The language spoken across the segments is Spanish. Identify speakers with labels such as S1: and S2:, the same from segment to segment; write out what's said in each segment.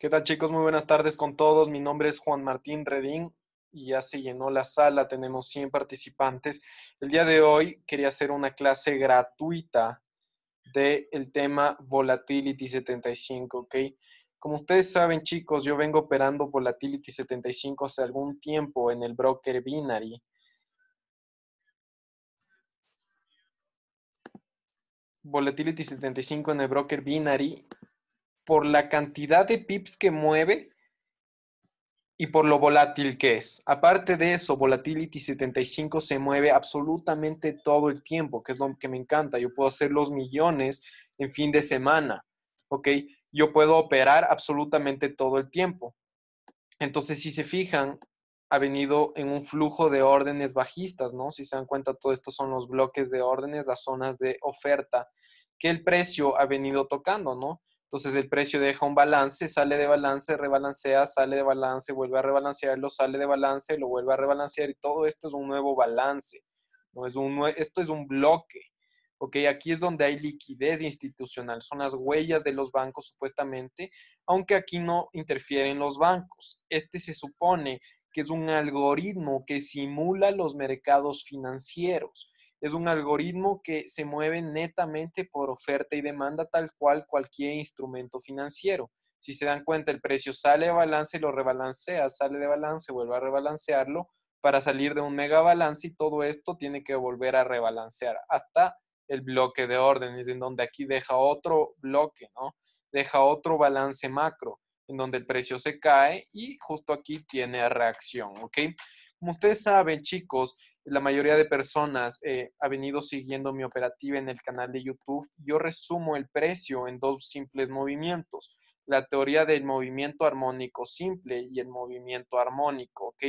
S1: ¿Qué tal chicos? Muy buenas tardes con todos. Mi nombre es Juan Martín Redín y ya se llenó la sala, tenemos 100 participantes. El día de hoy quería hacer una clase gratuita del tema Volatility 75, ¿ok? Como ustedes saben chicos, yo vengo operando Volatility 75 hace algún tiempo en el broker Binary. Volatility 75 en el broker Binary por la cantidad de pips que mueve y por lo volátil que es. Aparte de eso, Volatility 75 se mueve absolutamente todo el tiempo, que es lo que me encanta. Yo puedo hacer los millones en fin de semana, ¿ok? Yo puedo operar absolutamente todo el tiempo. Entonces, si se fijan, ha venido en un flujo de órdenes bajistas, ¿no? Si se dan cuenta, todo esto son los bloques de órdenes, las zonas de oferta que el precio ha venido tocando, ¿no? Entonces el precio deja un balance, sale de balance, rebalancea, sale de balance, vuelve a rebalancearlo, sale de balance, lo vuelve a rebalancear y todo esto es un nuevo balance. ¿no? Es un, esto es un bloque. Aquí es donde hay liquidez institucional, son las huellas de los bancos supuestamente, aunque aquí no interfieren los bancos. Este se supone que es un algoritmo que simula los mercados financieros es un algoritmo que se mueve netamente por oferta y demanda, tal cual cualquier instrumento financiero. Si se dan cuenta, el precio sale de balance y lo rebalancea, sale de balance, vuelve a rebalancearlo para salir de un mega balance y todo esto tiene que volver a rebalancear hasta el bloque de órdenes, en donde aquí deja otro bloque, ¿no? Deja otro balance macro, en donde el precio se cae y justo aquí tiene reacción, ¿ok? Como ustedes saben, chicos, la mayoría de personas eh, ha venido siguiendo mi operativa en el canal de YouTube, yo resumo el precio en dos simples movimientos. La teoría del movimiento armónico simple y el movimiento armónico, ¿ok?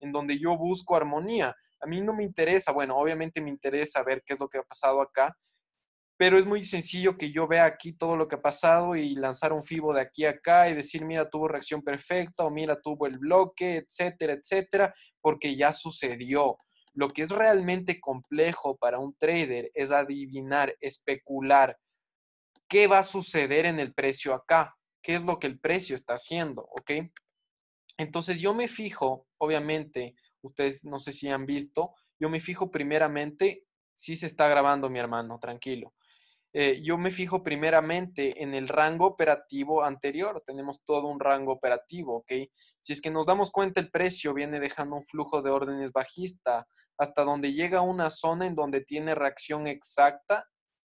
S1: En donde yo busco armonía. A mí no me interesa, bueno, obviamente me interesa ver qué es lo que ha pasado acá, pero es muy sencillo que yo vea aquí todo lo que ha pasado y lanzar un FIBO de aquí a acá y decir, mira, tuvo reacción perfecta o mira, tuvo el bloque, etcétera, etcétera, porque ya sucedió. Lo que es realmente complejo para un trader es adivinar, especular qué va a suceder en el precio acá, qué es lo que el precio está haciendo, ¿ok? Entonces yo me fijo, obviamente, ustedes no sé si han visto, yo me fijo primeramente si se está grabando mi hermano, tranquilo. Eh, yo me fijo primeramente en el rango operativo anterior. Tenemos todo un rango operativo, ¿ok? Si es que nos damos cuenta, el precio viene dejando un flujo de órdenes bajista hasta donde llega a una zona en donde tiene reacción exacta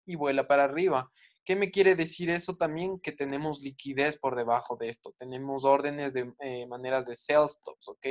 S1: y vuela para arriba. ¿Qué me quiere decir eso también? Que tenemos liquidez por debajo de esto, tenemos órdenes de eh, maneras de sell stops, ¿ok?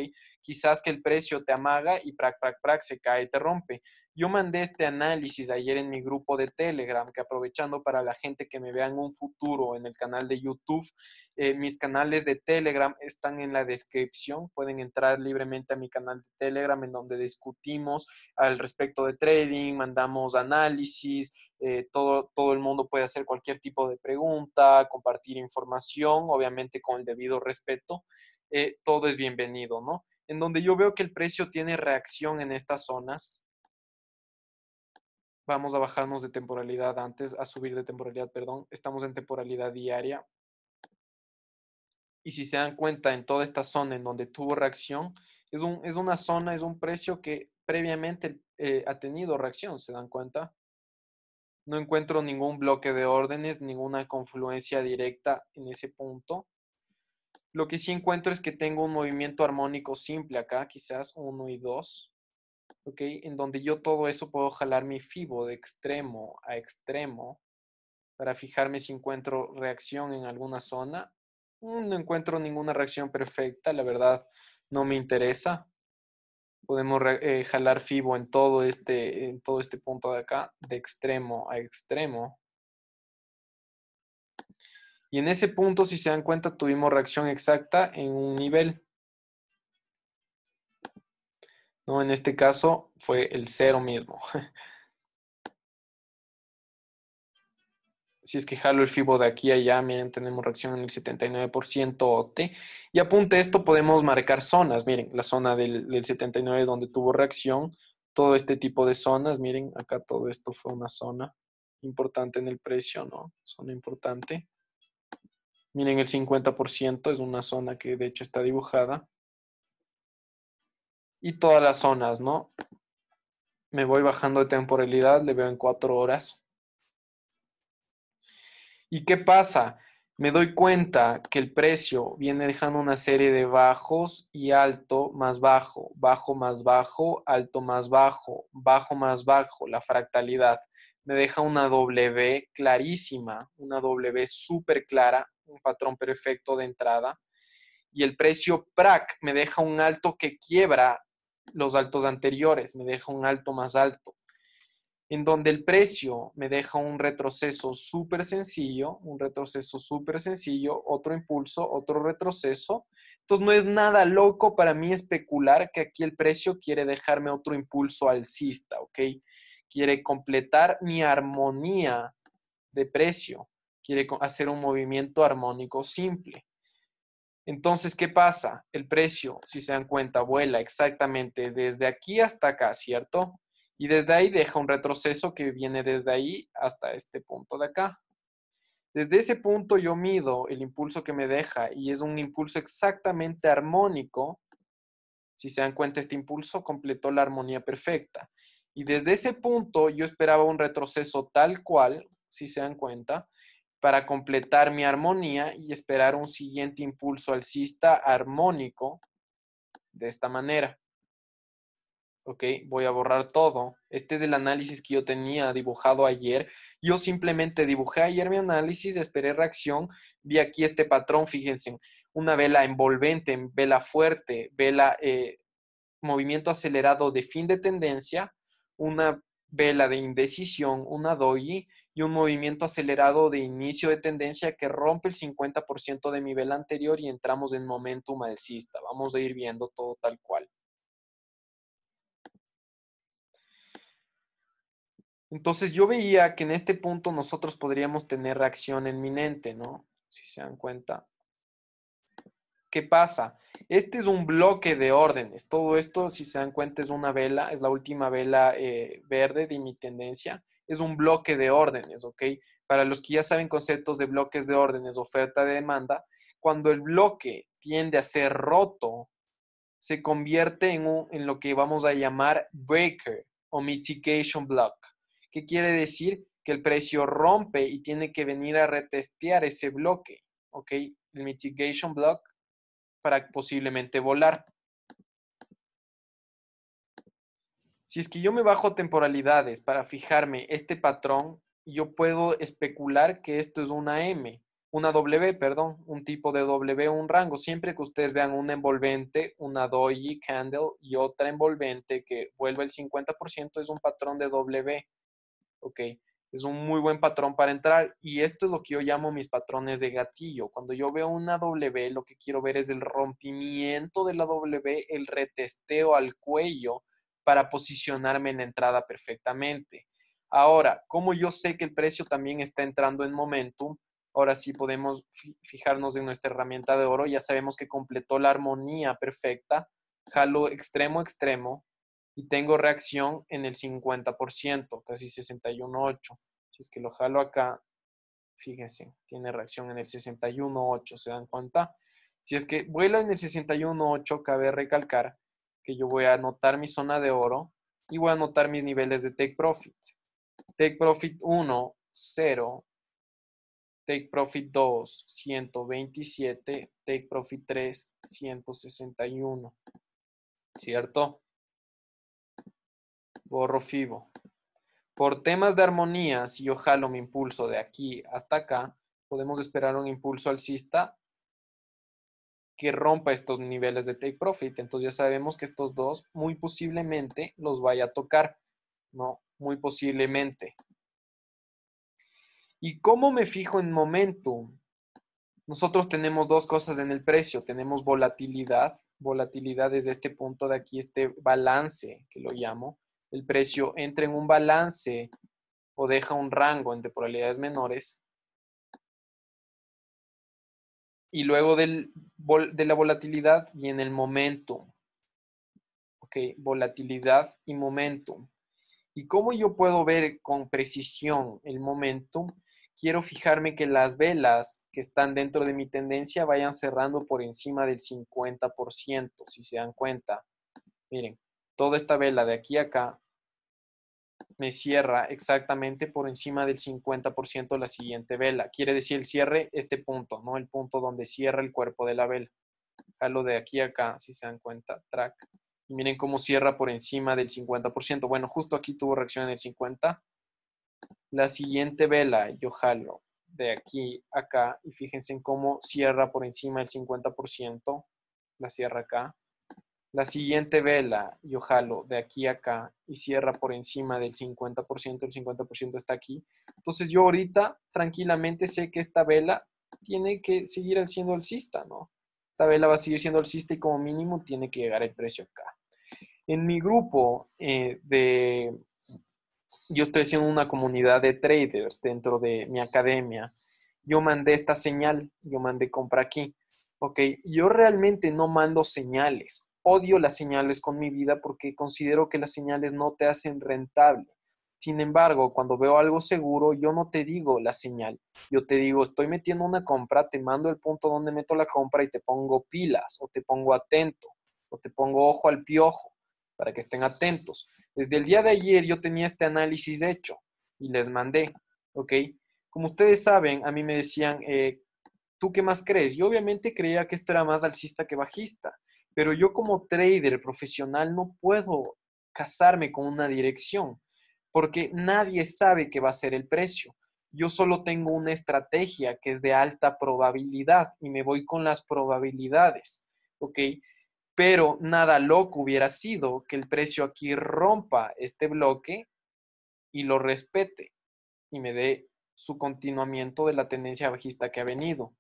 S1: quizás que el precio te amaga y prac, se cae y te rompe. Yo mandé este análisis ayer en mi grupo de Telegram, que aprovechando para la gente que me vea en un futuro en el canal de YouTube, eh, mis canales de Telegram están en la descripción, pueden entrar libremente a mi canal de Telegram en donde discutimos al respecto de trading, mandamos análisis, eh, todo, el mundo puede hacer cualquier tipo de pregunta, compartir información, obviamente con el debido respeto, eh, todo es bienvenido, ¿no? en donde yo veo que el precio tiene reacción en estas zonas. Vamos a bajarnos de temporalidad antes, a subir de temporalidad, perdón. Estamos en temporalidad diaria. Y si se dan cuenta, en toda esta zona en donde tuvo reacción, es, es una zona, es un precio que previamente eh, ha tenido reacción, ¿se dan cuenta? No encuentro ningún bloque de órdenes, ninguna confluencia directa en ese punto. Lo que sí encuentro es que tengo un movimiento armónico simple acá, quizás uno y dos. ¿Ok? En donde yo todo eso puedo jalar mi fibo de extremo a extremo para fijarme si encuentro reacción en alguna zona. Mm, no encuentro ninguna reacción perfecta, la verdad no me interesa. Podemos eh, jalar fibo en todo, este, en todo este punto de acá, de extremo a extremo. Y en ese punto, si se dan cuenta, tuvimos reacción exacta en un nivel. No, en este caso fue el cero mismo. si es que jalo el FIBO de aquí a allá, miren, tenemos reacción en el 79% OT. Y apunte esto, podemos marcar zonas, miren, la zona del, del, 79 donde tuvo reacción, todo este tipo de zonas, miren, acá todo esto fue una zona importante en el precio, ¿no? Zona importante. Miren, el 50% es una zona que de hecho está dibujada. Y todas las zonas, ¿no? Me voy bajando de temporalidad, le veo en cuatro horas. ¿Y qué pasa? Me doy cuenta que el precio viene dejando una serie de bajos y alto más bajo, bajo más bajo, alto más bajo, bajo más bajo, la fractalidad me deja una W clarísima, una W súper clara, un patrón perfecto de entrada. Y el precio PRAC me deja un alto que quiebra los altos anteriores, me deja un alto más alto. En donde el precio me deja un retroceso súper sencillo, un retroceso súper sencillo, otro impulso, otro retroceso. Entonces no es nada loco para mí especular que aquí el precio quiere dejarme otro impulso alcista, ¿ok? quiere completar mi armonía de precio, quiere hacer un movimiento armónico simple. Entonces, ¿qué pasa? El precio, si se dan cuenta, vuela exactamente desde aquí hasta acá, ¿cierto? Y desde ahí deja un retroceso que viene desde ahí hasta este punto de acá. Desde ese punto yo mido el impulso que me deja y es un impulso exactamente armónico. Si se dan cuenta, este impulso completó la armonía perfecta. Y desde ese punto yo esperaba un retroceso tal cual, si se dan cuenta, para completar mi armonía y esperar un siguiente impulso alcista armónico de esta manera. ¿ok? Voy a borrar todo. Este es el análisis que yo tenía dibujado ayer. Yo simplemente dibujé ayer mi análisis, esperé reacción, vi aquí este patrón, fíjense, una vela envolvente, vela fuerte, vela eh, movimiento acelerado de fin de tendencia, una vela de indecisión, una doji y un movimiento acelerado de inicio de tendencia que rompe el 50% de mi vela anterior y entramos en momentum alcista. Vamos a ir viendo todo tal cual. Entonces yo veía que en este punto nosotros podríamos tener reacción inminente, ¿no? Si se dan cuenta. ¿Qué pasa? Este es un bloque de órdenes. Todo esto, si se dan cuenta, es una vela, es la última vela eh, verde de mi tendencia. Es un bloque de órdenes, ¿ok? Para los que ya saben conceptos de bloques de órdenes, oferta de demanda, cuando el bloque tiende a ser roto, se convierte en, un, en lo que vamos a llamar breaker o mitigation block. ¿Qué quiere decir? Que el precio rompe y tiene que venir a retestear ese bloque, ¿ok? El mitigation block para posiblemente volar. Si es que yo me bajo temporalidades para fijarme este patrón, yo puedo especular que esto es una M, una W, perdón, un tipo de W, un rango. Siempre que ustedes vean un envolvente, una doji, candle y otra envolvente que vuelve el 50%, es un patrón de W. Ok es un muy buen patrón para entrar. Y esto es lo que yo llamo mis patrones de gatillo. Cuando yo veo una W, lo que quiero ver es el rompimiento de la W, el retesteo al cuello para posicionarme en la entrada perfectamente. Ahora, como yo sé que el precio también está entrando en momentum, ahora sí podemos fijarnos en nuestra herramienta de oro. Ya sabemos que completó la armonía perfecta. Jalo extremo, extremo, y tengo reacción en el 50%, casi 61.8. Si es que lo jalo acá, fíjense, tiene reacción en el 61.8, ¿se dan cuenta? Si es que vuela en el 61.8, cabe recalcar que yo voy a anotar mi zona de oro y voy a anotar mis niveles de Take Profit. Take Profit 1, 0. Take Profit 2, 127. Take Profit 3, 161. ¿Cierto? borro Fibo. Por temas de armonía, si yo jalo mi impulso de aquí hasta acá, podemos esperar un impulso alcista que rompa estos niveles de take profit. Entonces ya sabemos que estos dos muy posiblemente los vaya a tocar, ¿no? Muy posiblemente. ¿Y cómo me fijo en momentum? Nosotros tenemos dos cosas en el precio. Tenemos volatilidad. Volatilidad desde este punto de aquí, este balance que lo llamo el precio entra en un balance o deja un rango entre probabilidades menores. Y luego del, de la volatilidad viene el momentum. Ok, volatilidad y momentum. ¿Y cómo yo puedo ver con precisión el momentum? Quiero fijarme que las velas que están dentro de mi tendencia vayan cerrando por encima del 50%, si se dan cuenta. Miren, toda esta vela de aquí a acá me cierra exactamente por encima del 50% la siguiente vela. Quiere decir el cierre, este punto, ¿no? El punto donde cierra el cuerpo de la vela. Jalo de aquí a acá, si se dan cuenta, track. miren cómo cierra por encima del 50%. Bueno, justo aquí tuvo reacción en el 50. La siguiente vela, yo jalo de aquí a acá y fíjense en cómo cierra por encima del 50%. La cierra acá la siguiente vela, yo jalo de aquí a acá y cierra por encima del 50%, el 50% está aquí. Entonces yo ahorita tranquilamente sé que esta vela tiene que seguir siendo alcista, ¿no? Esta vela va a seguir siendo alcista y como mínimo tiene que llegar el precio acá. En mi grupo eh, de... Yo estoy haciendo una comunidad de traders dentro de mi academia. Yo mandé esta señal, yo mandé compra aquí. Ok, yo realmente no mando señales odio las señales con mi vida porque considero que las señales no te hacen rentable. Sin embargo, cuando veo algo seguro, yo no te digo la señal. Yo te digo, estoy metiendo una compra, te mando el punto donde meto la compra y te pongo pilas, o te pongo atento, o te pongo ojo al piojo, para que estén atentos. Desde el día de ayer yo tenía este análisis hecho y les mandé, ¿ok? Como ustedes saben, a mí me decían, eh, ¿tú qué más crees? Yo obviamente creía que esto era más alcista que bajista. Pero yo como trader profesional no puedo casarme con una dirección porque nadie sabe qué va a ser el precio. Yo solo tengo una estrategia que es de alta probabilidad y me voy con las probabilidades, ¿ok? Pero nada loco hubiera sido que el precio aquí rompa este bloque y lo respete y me dé su continuamiento de la tendencia bajista que ha venido.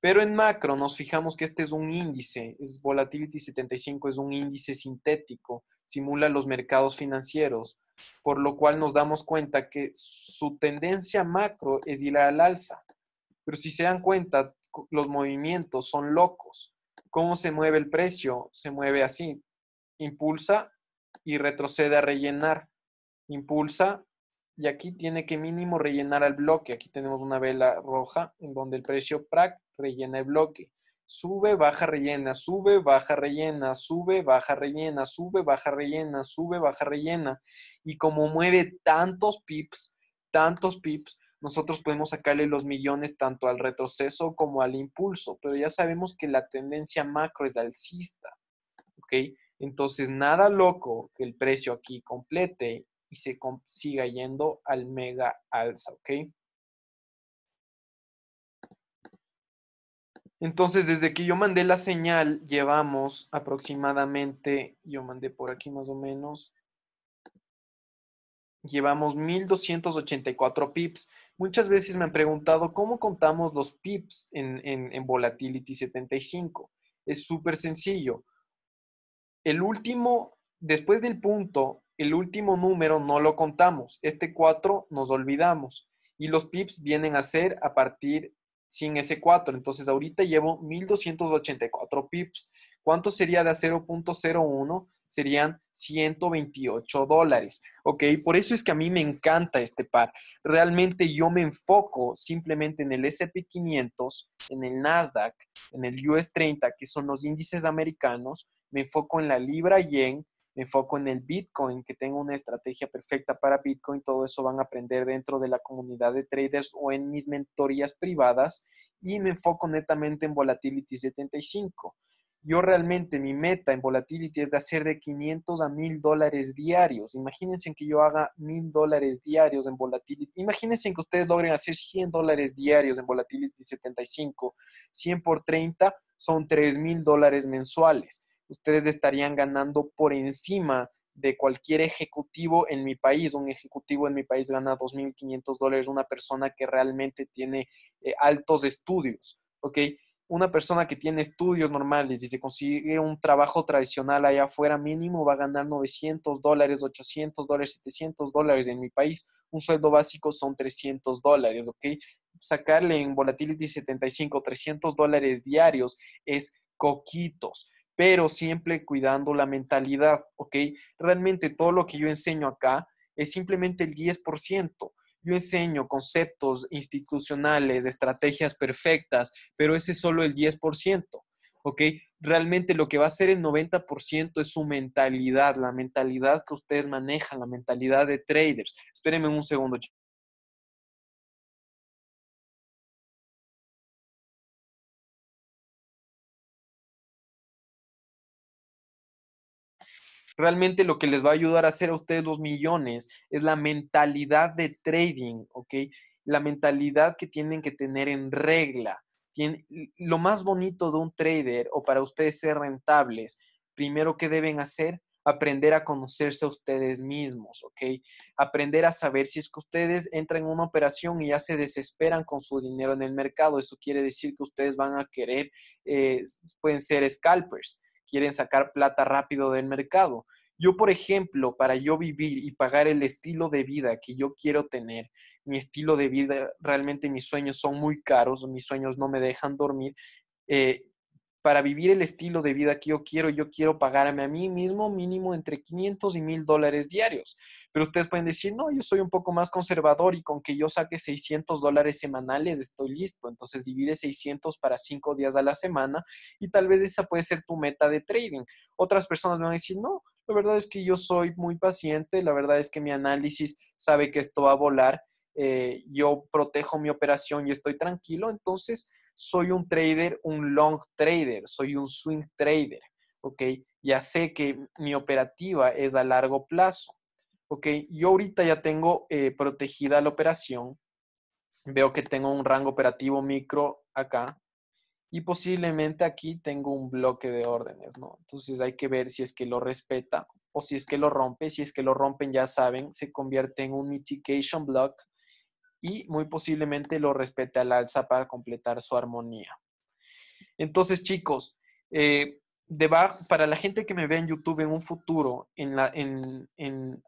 S1: Pero en macro nos fijamos que este es un índice, es Volatility 75 es un índice sintético, simula los mercados financieros, por lo cual nos damos cuenta que su tendencia macro es ir al alza. Pero si se dan cuenta, los movimientos son locos. ¿Cómo se mueve el precio? Se mueve así. Impulsa y retrocede a rellenar. Impulsa y aquí tiene que mínimo rellenar al bloque. Aquí tenemos una vela roja en donde el precio PRAC rellena el bloque. Sube, baja, rellena, sube, baja, rellena, sube, baja, rellena, sube, baja, rellena, sube, baja, rellena. Y como mueve tantos pips, tantos pips, nosotros podemos sacarle los millones tanto al retroceso como al impulso. Pero ya sabemos que la tendencia macro es alcista. ¿Ok? Entonces, nada loco que el precio aquí complete y se siga yendo al mega alza, ¿ok? Entonces, desde que yo mandé la señal, llevamos aproximadamente, yo mandé por aquí más o menos, llevamos 1284 pips. Muchas veces me han preguntado cómo contamos los pips en, en Volatility 75. Es súper sencillo. El último, después del punto, el último número no lo contamos, este 4 nos olvidamos y los pips vienen a ser a partir sin ese 4. Entonces ahorita llevo 1284 pips. ¿Cuánto sería de 0.01? Serían 128 dólares. Ok, por eso es que a mí me encanta este par. Realmente yo me enfoco simplemente en el SP500, en el Nasdaq, en el US30, que son los índices americanos. Me enfoco en la libra yen me enfoco en el Bitcoin, que tengo una estrategia perfecta para Bitcoin, todo eso van a aprender dentro de la comunidad de traders o en mis mentorías privadas y me enfoco netamente en Volatility 75. Yo realmente mi meta en Volatility es de hacer de 500 a 1000 dólares diarios. Imagínense que yo haga 1000 dólares diarios en Volatility. Imagínense que ustedes logren hacer 100 dólares diarios en Volatility 75. 100 por 30 son 3000 dólares mensuales ustedes estarían ganando por encima de cualquier ejecutivo en mi país. Un ejecutivo en mi país gana 2.500 dólares, una persona que realmente tiene eh, altos estudios, ¿ok? Una persona que tiene estudios normales y se consigue un trabajo tradicional allá afuera mínimo va a ganar 900 dólares, 800 dólares, 700 dólares en mi país. Un sueldo básico son 300 dólares, ¿ok? Sacarle en Volatility 75, 300 dólares diarios es coquitos pero siempre cuidando la mentalidad, ¿ok? Realmente todo lo que yo enseño acá es simplemente el 10%. Yo enseño conceptos institucionales, estrategias perfectas, pero ese es solo el 10%. ¿ok? Realmente lo que va a ser el 90% es su mentalidad, la mentalidad que ustedes manejan, la mentalidad de traders. Espérenme un segundo, chicos. Realmente lo que les va a ayudar a hacer a ustedes los millones es la mentalidad de trading, ¿ok? La mentalidad que tienen que tener en regla. lo más bonito de un trader o para ustedes ser rentables, primero que deben hacer, aprender a conocerse a ustedes mismos, ¿ok? Aprender a saber si es que ustedes entran en una operación y ya se desesperan con su dinero en el mercado. Eso quiere decir que ustedes van a querer, eh, pueden ser scalpers quieren sacar plata rápido del mercado. Yo, por ejemplo, para yo vivir y pagar el estilo de vida que yo quiero tener, mi estilo de vida, realmente mis sueños son muy caros, mis sueños no me dejan dormir, eh, para vivir el estilo de vida que yo quiero, yo quiero pagarme a mí mismo mínimo entre 500 y 1000 dólares diarios. Pero ustedes pueden decir, no, yo soy un poco más conservador y con que yo saque 600 dólares semanales estoy listo. Entonces divide 600 para 5 días a la semana y tal vez esa puede ser tu meta de trading. Otras personas me van a decir, no, la verdad es que yo soy muy paciente, la verdad es que mi análisis sabe que esto va a volar, eh, yo protejo mi operación y estoy tranquilo. Entonces, soy un trader, un long trader, soy un swing trader, ¿ok? Ya sé que mi operativa es a largo plazo, ¿ok? Yo ahorita ya tengo eh, protegida la operación, veo que tengo un rango operativo micro acá y posiblemente aquí tengo un bloque de órdenes, ¿no? Entonces hay que ver si es que lo respeta o si es que lo rompe. Si es que lo rompen, ya saben, se convierte en un mitigation block y muy posiblemente lo respete al alza para completar su armonía. Entonces, chicos, eh, debajo, para la gente que me ve en YouTube en un futuro, en la,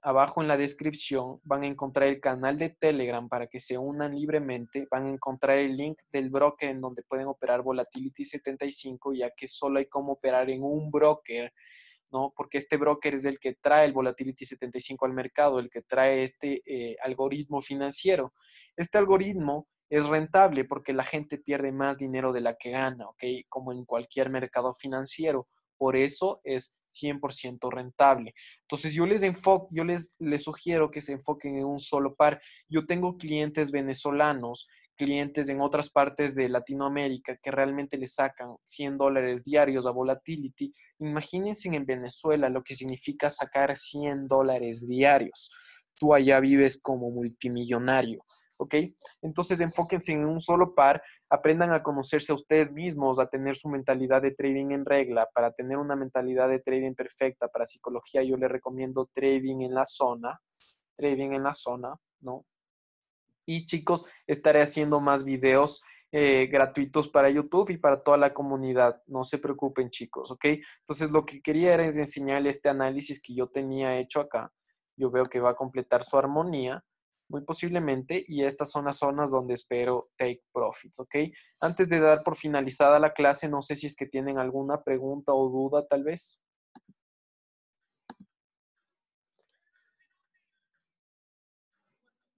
S1: abajo en la descripción van a encontrar el canal de Telegram para que se unan libremente. Van a encontrar el link del broker en donde pueden operar Volatility 75, ya que solo hay como operar en un broker ¿no? Porque este broker es el que trae el Volatility 75 al mercado, el que trae este eh, algoritmo financiero. Este algoritmo es rentable porque la gente pierde más dinero de la que gana, ¿ok? Como en cualquier mercado financiero. Por eso es 100% rentable. Entonces yo les yo les, les sugiero que se enfoquen en un solo par. Yo tengo clientes venezolanos clientes en otras partes de Latinoamérica que realmente le sacan 100 dólares diarios a Volatility, imagínense en Venezuela lo que significa sacar 100 dólares diarios. Tú allá vives como multimillonario, ¿ok? Entonces enfóquense en un solo par, aprendan a conocerse a ustedes mismos, a tener su mentalidad de trading en regla, para tener una mentalidad de trading perfecta. Para psicología yo les recomiendo trading en la zona, trading en la zona, ¿no? Y chicos, estaré haciendo más videos eh, gratuitos para YouTube y para toda la comunidad. No se preocupen, chicos, ¿ok? Entonces, lo que quería era enseñarles este análisis que yo tenía hecho acá. Yo veo que va a completar su armonía, muy posiblemente, y estas son las zonas donde espero take profits, ¿ok? Antes de dar por finalizada la clase, no sé si es que tienen alguna pregunta o duda, tal vez.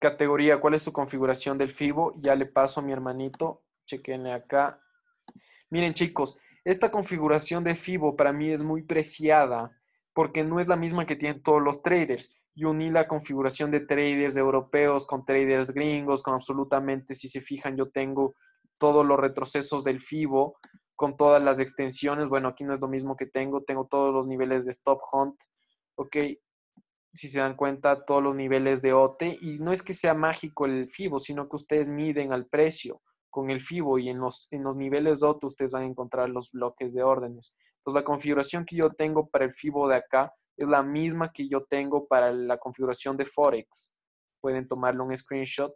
S1: Categoría, ¿cuál es su configuración del FIBO? Ya le paso a mi hermanito. Chequenle acá. Miren, chicos, esta configuración de FIBO para mí es muy preciada porque no es la misma que tienen todos los traders. Y uní la configuración de traders europeos con traders gringos, con absolutamente, si se fijan, yo tengo todos los retrocesos del FIBO con todas las extensiones. Bueno, aquí no es lo mismo que tengo, tengo todos los niveles de stop hunt, ok, si se dan cuenta, todos los niveles de OTE, Y no es que sea mágico el FIBO, sino que ustedes miden al precio con el FIBO y en los, en los niveles de OTE ustedes van a encontrar los bloques de órdenes. Entonces, la configuración que yo tengo para el FIBO de acá es la misma que yo tengo para la configuración de Forex. Pueden tomarle un screenshot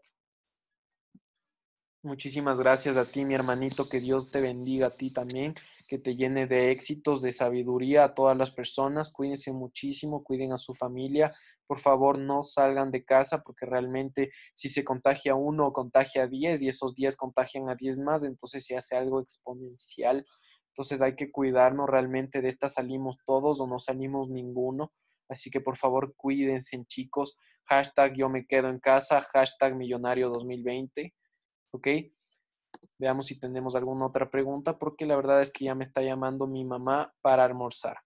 S1: Muchísimas gracias a ti, mi hermanito, que Dios te bendiga a ti también, que te llene de éxitos, de sabiduría a todas las personas. Cuídense muchísimo, cuiden a su familia. Por favor, no salgan de casa porque realmente si se contagia uno, contagia a diez y esos diez contagian a diez más, entonces se hace algo exponencial. Entonces hay que cuidarnos realmente, de esta salimos todos o no salimos ninguno. Así que por favor cuídense chicos. Hashtag yo me quedo en casa, hashtag millonario 2020 ¿ok? Veamos si tenemos alguna otra pregunta, porque la verdad es que ya me está llamando mi mamá para almorzar.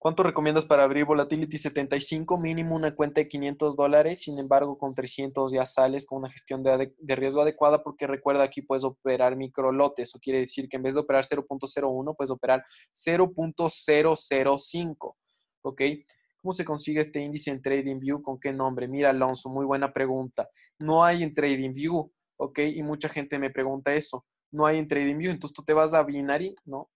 S1: ¿Cuánto recomiendas para abrir Volatility 75? Mínimo una cuenta de 500 dólares. Sin embargo, con 300 ya sales con una gestión de, riesgo adecuada porque recuerda aquí puedes operar microlotes. Eso quiere decir que en vez de operar 0.01 puedes operar 0.005. ¿Ok? ¿Cómo se consigue este índice en TradingView? ¿Con qué nombre? Mira, Alonso, muy buena pregunta. No hay en TradingView, ¿ok? Y mucha gente me pregunta eso. No hay en TradingView, entonces tú te vas a Binary, ¿no?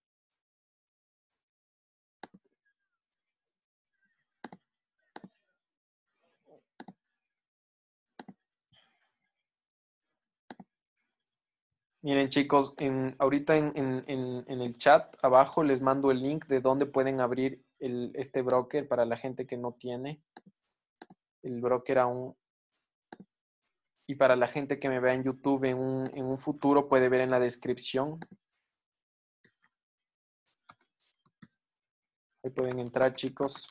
S1: Miren chicos, en, ahorita en, en, el chat abajo les mando el link de dónde pueden abrir este broker para la gente que no tiene. El broker aún. Y para la gente que me vea en YouTube en un, en un futuro puede ver en la descripción. Ahí pueden entrar, chicos.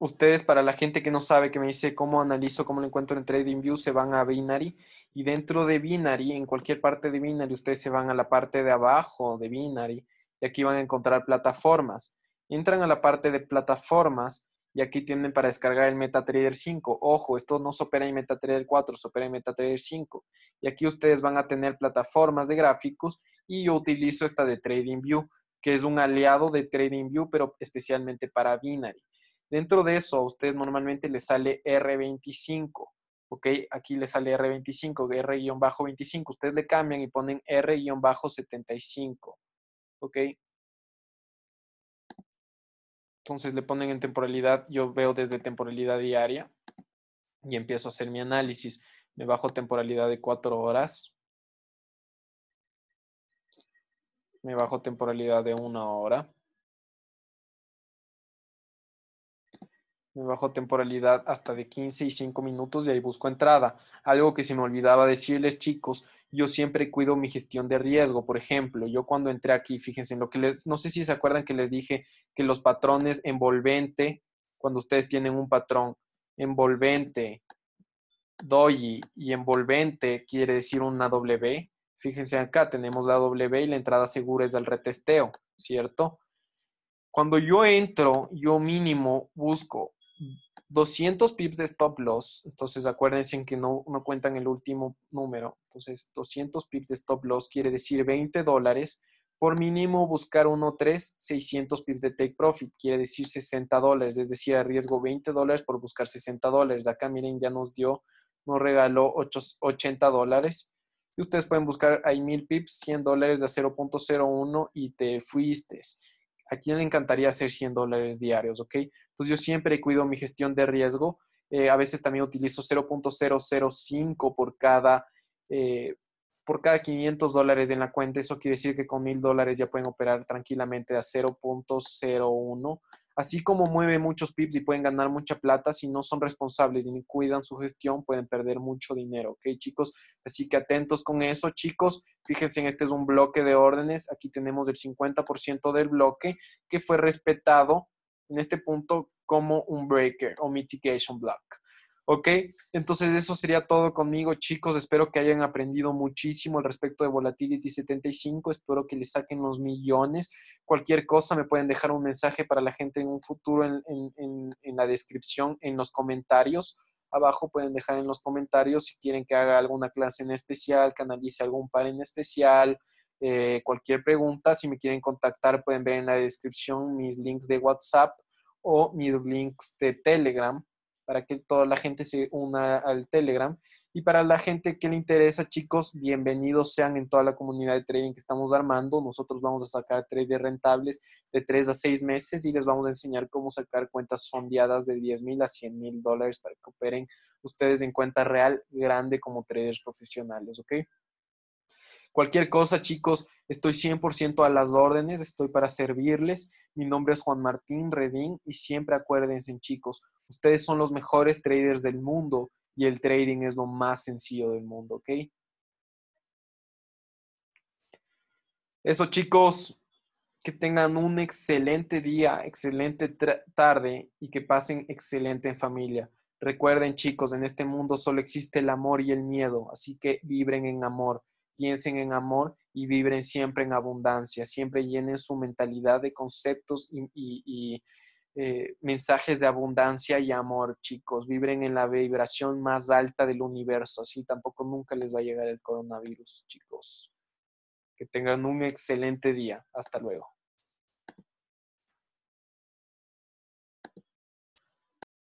S1: ustedes, para la gente que no sabe, que me dice cómo analizo, cómo lo encuentro en TradingView, se van a Binary y dentro de Binary, en cualquier parte de Binary, ustedes se van a la parte de abajo de Binary y aquí van a encontrar plataformas. Entran a la parte de plataformas y aquí tienen para descargar el MetaTrader 5. Ojo, esto no se opera en MetaTrader 4, se opera en MetaTrader 5. Y aquí ustedes van a tener plataformas de gráficos y yo utilizo esta de TradingView, que es un aliado de TradingView, pero especialmente para Binary. Dentro de eso, a ustedes normalmente les sale R25. ¿Ok? Aquí les sale R25, R-25. Ustedes le cambian y ponen R-75. ¿Ok? Entonces le ponen en temporalidad, yo veo desde temporalidad diaria y empiezo a hacer mi análisis. Me bajo temporalidad de 4 horas. Me bajo temporalidad de 1 hora. Me bajo temporalidad hasta de 15 y 5 minutos y ahí busco entrada. Algo que se me olvidaba decirles, chicos, yo siempre cuido mi gestión de riesgo. Por ejemplo, yo cuando entré aquí, fíjense en lo que les, no sé si se acuerdan que les dije que los patrones envolvente, cuando ustedes tienen un patrón envolvente, doy y envolvente quiere decir una W. Fíjense acá, tenemos la W y la entrada segura es el retesteo, ¿cierto? Cuando yo entro, yo mínimo busco 200 pips de stop loss. Entonces, acuérdense que no, cuentan el último número. Entonces, 200 pips de stop loss quiere decir 20 dólares. Por mínimo, buscar 1, 3, 600 pips de take profit, quiere decir 60 dólares. Es decir, arriesgo 20 dólares por buscar 60 dólares. Acá, miren, ya nos dio, nos regaló 80 dólares. Y ustedes pueden buscar, hay 1000 pips, 100 dólares de 0.01 y te fuiste. ¿A quién le encantaría hacer 100 dólares diarios? ¿Ok? Entonces yo siempre cuido mi gestión de riesgo. Eh, a veces también utilizo 0.005 por cada, eh, por cada 500 dólares en la cuenta. Eso quiere decir que con 1000 dólares ya pueden operar tranquilamente a 0.01 Así como mueven muchos pips y pueden ganar mucha plata, si no son responsables y ni cuidan su gestión, pueden perder mucho dinero, ¿ok, chicos? Así que atentos con eso, chicos. Fíjense, este es un bloque de órdenes. Aquí tenemos el 50% del bloque que fue respetado en este punto como un breaker o mitigation block. ¿Ok? Entonces eso sería todo conmigo, chicos. Espero que hayan aprendido muchísimo al respecto de Volatility 75. Espero que les saquen los millones. Cualquier cosa me pueden dejar un mensaje para la gente en un futuro en, la descripción, en los comentarios abajo pueden dejar en los comentarios si quieren que haga alguna clase en especial, que analice algún par en especial, eh, cualquier pregunta. Si me quieren contactar, pueden ver en la descripción mis links de WhatsApp o mis links de Telegram para que toda la gente se una al Telegram. Y para la gente que le interesa, chicos, bienvenidos sean en toda la comunidad de trading que estamos armando. Nosotros vamos a sacar traders rentables de tres a 6 meses y les vamos a enseñar cómo sacar cuentas fondeadas de 10 mil a 100 mil dólares para que operen ustedes en cuenta real grande como traders profesionales, ¿ok? Cualquier cosa, chicos, estoy 100% a las órdenes, estoy para servirles. Mi nombre es Juan Martín Redín y siempre acuérdense, chicos, ustedes son los mejores traders del mundo y el trading es lo más sencillo del mundo, ¿ok? Eso chicos, que tengan un excelente día, excelente tarde y que pasen excelente en familia. Recuerden chicos, en este mundo solo existe el amor y el miedo, así que vibren en amor, piensen en amor y vibren siempre en abundancia, siempre llenen su mentalidad de conceptos y, y eh, mensajes de abundancia y amor, chicos. Vibren en la vibración más alta del universo. Así tampoco nunca les va a llegar el coronavirus, chicos. Que tengan un excelente día. Hasta luego.